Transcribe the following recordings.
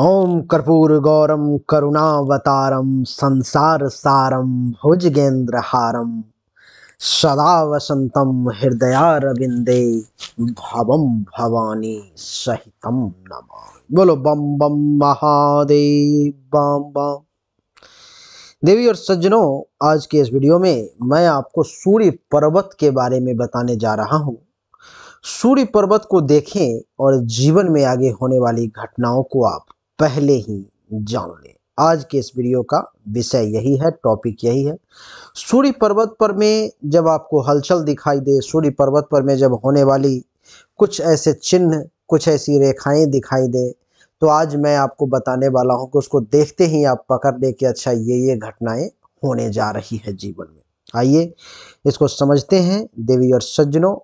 ओम कर्पूर गौरम करुणावतारम संसार सारम भुजगेंद्र हारम सदा वसंतम हृदयारविंदे भवम भवानी सहितम नमा बोलो बम बम महादेव बम बम देवी और सज्जनों आज के इस वीडियो में मैं आपको सूर्य पर्वत के बारे में बताने जा रहा हूँ सूर्य पर्वत को देखें और जीवन में आगे होने वाली घटनाओं को आप पहले ही जान लें आज के इस वीडियो का विषय यही है टॉपिक यही है सूर्य पर्वत पर में जब आपको हलचल दिखाई दे सूर्य पर्वत पर में जब होने वाली कुछ ऐसे चिन्ह कुछ ऐसी रेखाएं दिखाई दे तो आज मैं आपको बताने वाला हूं कि उसको देखते ही आप पकड़ लें कि अच्छा ये ये घटनाएं होने जा रही है जीवन में आइए इसको समझते हैं देवी और सज्जनों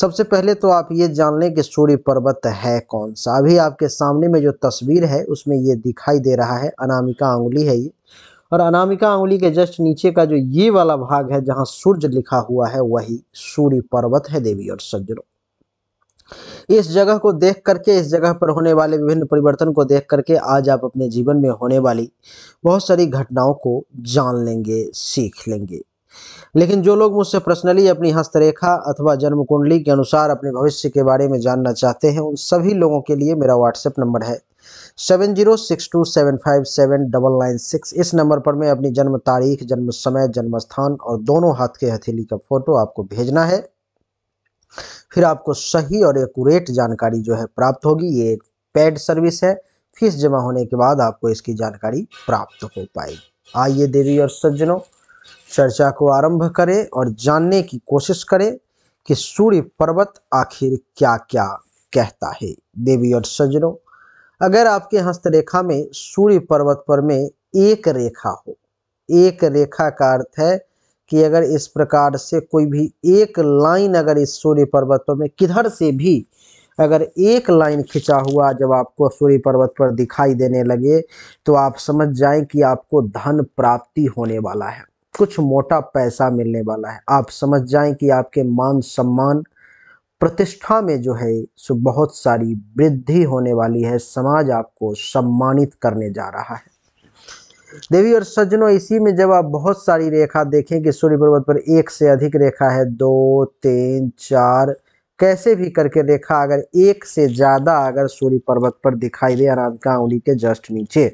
सबसे पहले तो आप ये जान लें कि सूर्य पर्वत है कौन सा अभी आपके सामने में जो तस्वीर है उसमें ये दिखाई दे रहा है अनामिका आंगुली है ये और अनामिका आंगुली के जस्ट नीचे का जो ये वाला भाग है जहाँ सूर्य लिखा हुआ है वही सूर्य पर्वत है देवी और सज्जनों इस जगह को देख करके इस जगह पर होने वाले विभिन्न परिवर्तन को देख करके आज आप अपने जीवन में होने वाली बहुत सारी घटनाओं को जान लेंगे सीख लेंगे लेकिन जो लोग मुझसे पर्सनली अपनी हस्तरेखा अथवा जन्म कुंडली के अनुसार अपने भविष्य के बारे में जानना चाहते हैं उन सभी लोगों के लिए मेरा व्हाट्सएप नंबर है seven zero six two seven five seven double nine six इस नंबर पर मैं अपनी जन्म तारीख जन्म समय जन्म स्थान और दोनों हाथ के हथेली का फोटो आपको भेजना है फिर आपको सही और एकूरेट जानकारी जो है प्राप्त होगी ये एक पेड सर्विस है फीस जमा होने के बाद आपको इसकी जानकारी प्राप्त हो पाएगी आइए देवी और सज्जनों चर्चा को आरंभ करें और जानने की कोशिश करें कि सूर्य पर्वत आखिर क्या क्या कहता है देवी और सज्जनों अगर आपके हस्तरेखा में सूर्य पर्वत पर में एक रेखा हो एक रेखा का अर्थ है कि अगर इस प्रकार से कोई भी एक लाइन अगर इस सूर्य पर्वत पर में किधर से भी अगर एक लाइन खिंचा हुआ जब आपको सूर्य पर्वत पर दिखाई देने लगे तो आप समझ जाएं कि आपको धन प्राप्ति होने वाला है कुछ मोटा पैसा मिलने वाला है आप समझ जाएं कि आपके मान सम्मान प्रतिष्ठा में जो है सो बहुत सारी वृद्धि होने वाली है समाज आपको सम्मानित करने जा रहा है देवी और सज्जनों इसी में जब आप बहुत सारी रेखा देखें कि सूर्य पर्वत पर एक से अधिक रेखा है दो तीन चार कैसे भी करके रेखा अगर एक से ज़्यादा अगर सूर्य पर्वत पर दिखाई दे अनाथ का उंगली के जस्ट नीचे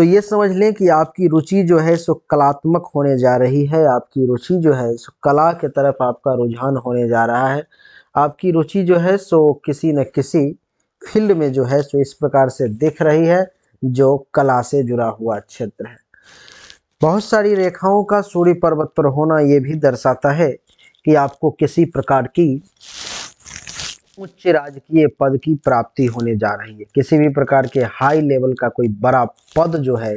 तो ये समझ लें कि आपकी रुचि जो है सो कलात्मक होने जा रही है आपकी रुचि जो है सो कला के तरफ आपका रुझान होने जा रहा है आपकी रुचि जो है सो किसी न किसी फील्ड में जो है सो इस प्रकार से दिख रही है जो कला से जुड़ा हुआ क्षेत्र है बहुत सारी रेखाओं का सूर्य पर्वत पर होना ये भी दर्शाता है कि आपको किसी प्रकार की उच्च राजकीय पद की प्राप्ति होने जा रही है किसी भी प्रकार के हाई लेवल का कोई बड़ा पद जो है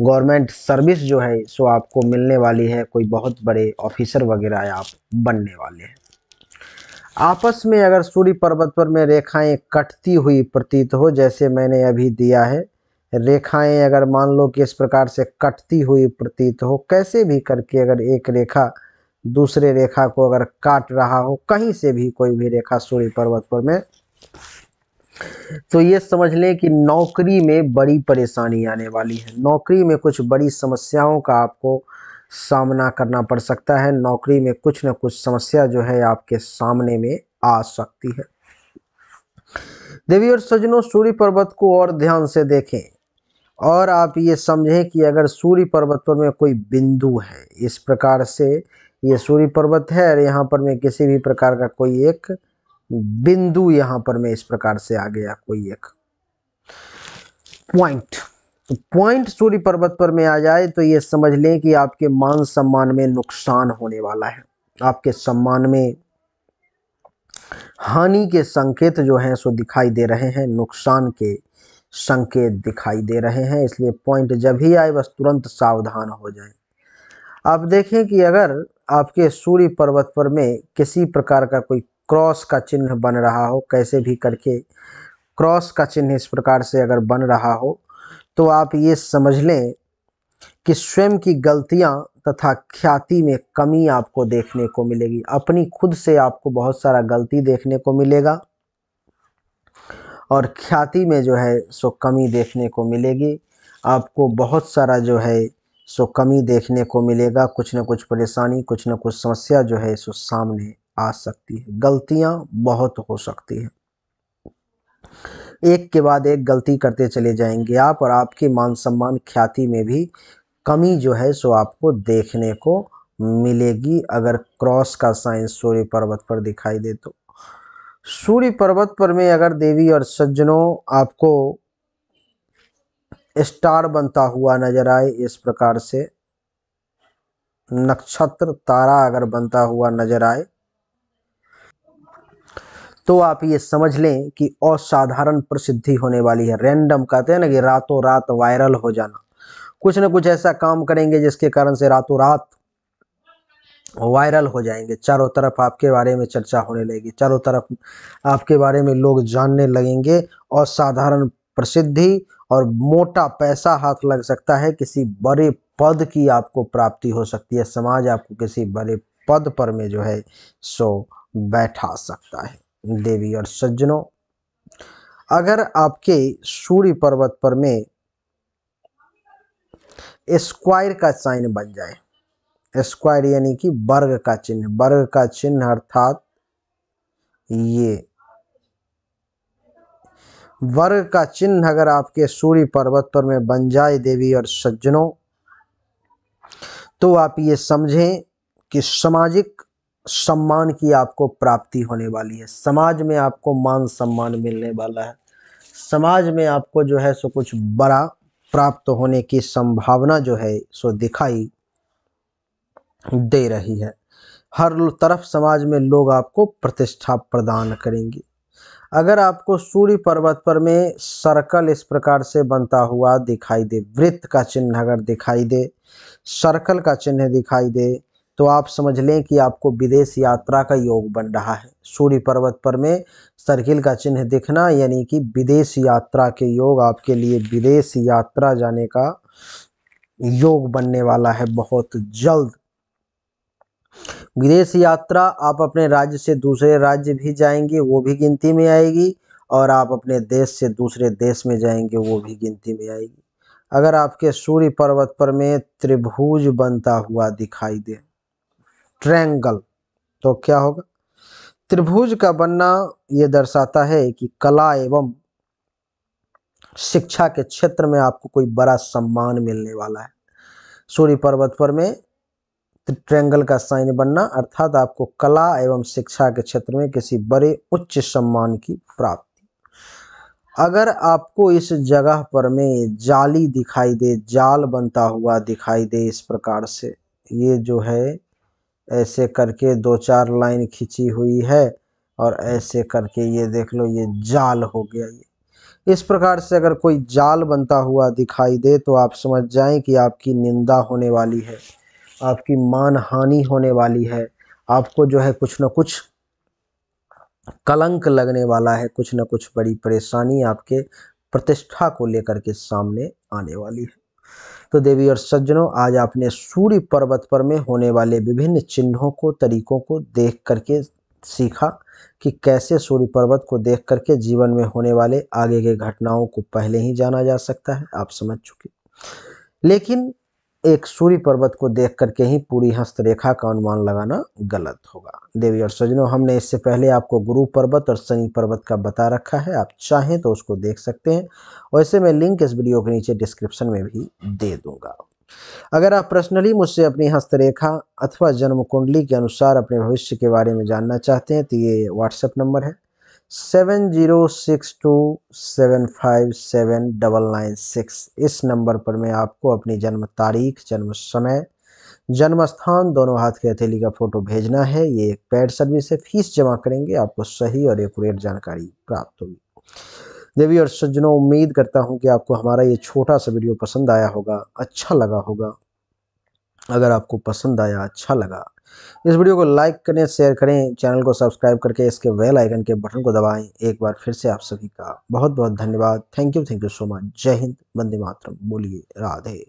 गवर्नमेंट सर्विस जो है सो आपको मिलने वाली है कोई बहुत बड़े ऑफिसर वगैरह आप बनने वाले हैं आपस में अगर सूर्य पर्वत पर में रेखाएं कटती हुई प्रतीत हो जैसे मैंने अभी दिया है रेखाएं अगर मान लो कि इस प्रकार से कटती हुई प्रतीत हो कैसे भी करके अगर एक रेखा दूसरे रेखा को अगर काट रहा हो कहीं से भी कोई भी रेखा सूर्य पर्वत पर में तो ये समझ लें कि नौकरी में बड़ी परेशानी आने वाली है नौकरी में कुछ बड़ी समस्याओं का आपको सामना करना पड़ सकता है नौकरी में कुछ ना कुछ समस्या जो है आपके सामने में आ सकती है देवी और सजनों सूर्य पर्वत को और ध्यान से देखें और आप ये समझें कि अगर सूर्य पर्वत पर में कोई बिंदु है इस प्रकार से ये सूर्य पर्वत है और यहाँ पर मैं किसी भी प्रकार का कोई एक बिंदु यहाँ पर मैं इस प्रकार से आ गया कोई एक पॉइंट तो पॉइंट सूर्य पर्वत पर मैं आ जाए तो ये समझ लें कि आपके मान सम्मान में नुकसान होने वाला है आपके सम्मान में हानि के संकेत जो हैं सो दिखाई दे रहे हैं नुकसान के संकेत दिखाई दे रहे हैं इसलिए पॉइंट जब ही आए बस तुरंत सावधान हो जाएं आप देखें कि अगर आपके सूर्य पर्वत पर में किसी प्रकार का कोई क्रॉस का चिन्ह बन रहा हो कैसे भी करके क्रॉस का चिन्ह इस प्रकार से अगर बन रहा हो तो आप ये समझ लें कि स्वयं की गलतियां तथा ख्याति में कमी आपको देखने को मिलेगी अपनी खुद से आपको बहुत सारा गलती देखने को मिलेगा और ख्याति में जो है सो कमी देखने को मिलेगी आपको बहुत सारा जो है सो कमी देखने को मिलेगा कुछ ना कुछ परेशानी कुछ ना कुछ समस्या जो है सो सामने आ सकती है गलतियां बहुत हो सकती है एक के बाद एक गलती करते चले जाएंगे आप और आपके मान सम्मान ख्याति में भी कमी जो है सो आपको देखने को मिलेगी अगर क्रॉस का साइन सूर्य पर्वत पर दिखाई दे तो सूर्य पर्वत पर में अगर देवी और सज्जनों आपको स्टार बनता हुआ नजर आए इस प्रकार से नक्षत्र तारा अगर बनता हुआ नजर आए तो आप ये समझ लें कि असाधारण प्रसिद्धि होने वाली है रैंडम कहते हैं ना कि रातों रात वायरल हो जाना कुछ ना कुछ ऐसा काम करेंगे जिसके कारण से रातों रात वायरल हो जाएंगे चारों तरफ आपके बारे में चर्चा होने लगेगी चारों तरफ आपके बारे में लोग जानने लगेंगे और साधारण प्रसिद्धि और मोटा पैसा हाथ लग सकता है किसी बड़े पद की आपको प्राप्ति हो सकती है समाज आपको किसी बड़े पद पर में जो है सो बैठा सकता है देवी और सज्जनों अगर आपके सूर्य पर्वत पर में स्क्वायर का साइन बन जाए स्क्वायर यानी कि वर्ग का चिन्ह वर्ग का चिन्ह अर्थात ये वर्ग का चिन्ह अगर आपके सूर्य पर्वत पर में बन जाए देवी और सज्जनों तो आप ये समझें कि सामाजिक सम्मान की आपको प्राप्ति होने वाली है समाज में आपको मान सम्मान मिलने वाला है समाज में आपको जो है सो कुछ बड़ा प्राप्त होने की संभावना जो है सो दिखाई दे रही है हर तरफ समाज में लोग आपको प्रतिष्ठा प्रदान करेंगे अगर आपको सूर्य पर्वत पर में सर्कल इस प्रकार से बनता हुआ दिखाई दे वृत्त का चिन्ह अगर दिखाई दे सर्कल का चिन्ह दिखाई दे तो आप समझ लें कि आपको विदेश यात्रा का योग बन रहा है सूर्य पर्वत पर में सर्किल का चिन्ह दिखना यानी कि विदेश यात्रा के योग आपके लिए विदेश यात्रा जाने का योग बनने वाला है बहुत जल्द विदेश यात्रा आप अपने राज्य से दूसरे राज्य भी जाएंगे वो भी गिनती में आएगी और आप अपने देश से दूसरे देश में जाएंगे वो भी गिनती में आएगी अगर आपके सूर्य पर्वत पर में त्रिभुज बनता हुआ दिखाई दे ट्रैंगल तो क्या होगा त्रिभुज का बनना ये दर्शाता है कि कला एवं शिक्षा के क्षेत्र में आपको कोई बड़ा सम्मान मिलने वाला है सूर्य पर्वत पर में ट्रेंगल का साइन बनना अर्थात आपको कला एवं शिक्षा के क्षेत्र में किसी बड़े उच्च सम्मान की प्राप्ति अगर आपको इस जगह पर में जाली दिखाई दे जाल बनता हुआ दिखाई दे इस प्रकार से ये जो है ऐसे करके दो चार लाइन खींची हुई है और ऐसे करके ये देख लो ये जाल हो गया ये इस प्रकार से अगर कोई जाल बनता हुआ दिखाई दे तो आप समझ जाएं कि आपकी निंदा होने वाली है आपकी मान हानि होने वाली है आपको जो है कुछ ना कुछ कलंक लगने वाला है कुछ ना कुछ बड़ी परेशानी आपके प्रतिष्ठा को लेकर के सामने आने वाली है तो देवी और सज्जनों आज आपने सूर्य पर्वत पर में होने वाले विभिन्न चिन्हों को तरीकों को देख करके सीखा कि कैसे सूर्य पर्वत को देख करके जीवन में होने वाले आगे के घटनाओं को पहले ही जाना जा सकता है आप समझ चुके लेकिन एक सूर्य पर्वत को देख करके ही पूरी हस्तरेखा का अनुमान लगाना गलत होगा देवी और सजनों हमने इससे पहले आपको गुरु पर्वत और शनि पर्वत का बता रखा है आप चाहें तो उसको देख सकते हैं वैसे मैं लिंक इस वीडियो के नीचे डिस्क्रिप्शन में भी दे दूंगा अगर आप पर्सनली मुझसे अपनी हस्तरेखा अथवा जन्म कुंडली के अनुसार अपने भविष्य के बारे में जानना चाहते हैं तो ये व्हाट्सएप नंबर है seven zero six two seven five seven double nine six इस नंबर पर मैं आपको अपनी जन्म तारीख जन्म समय जन्म स्थान दोनों हाथ के हथेली का फ़ोटो भेजना है ये एक पेड सर्विस है फीस जमा करेंगे आपको सही और एकट जानकारी प्राप्त होगी देवी और सज्जनों उम्मीद करता हूँ कि आपको हमारा ये छोटा सा वीडियो पसंद आया होगा अच्छा लगा होगा अगर आपको पसंद आया अच्छा लगा इस वीडियो को लाइक करें शेयर करें चैनल को सब्सक्राइब करके इसके वेल आइकन के बटन को दबाएं एक बार फिर से आप सभी का बहुत बहुत धन्यवाद thank you thank you so much जय हिंद वंदे मातरम बोलिए राधे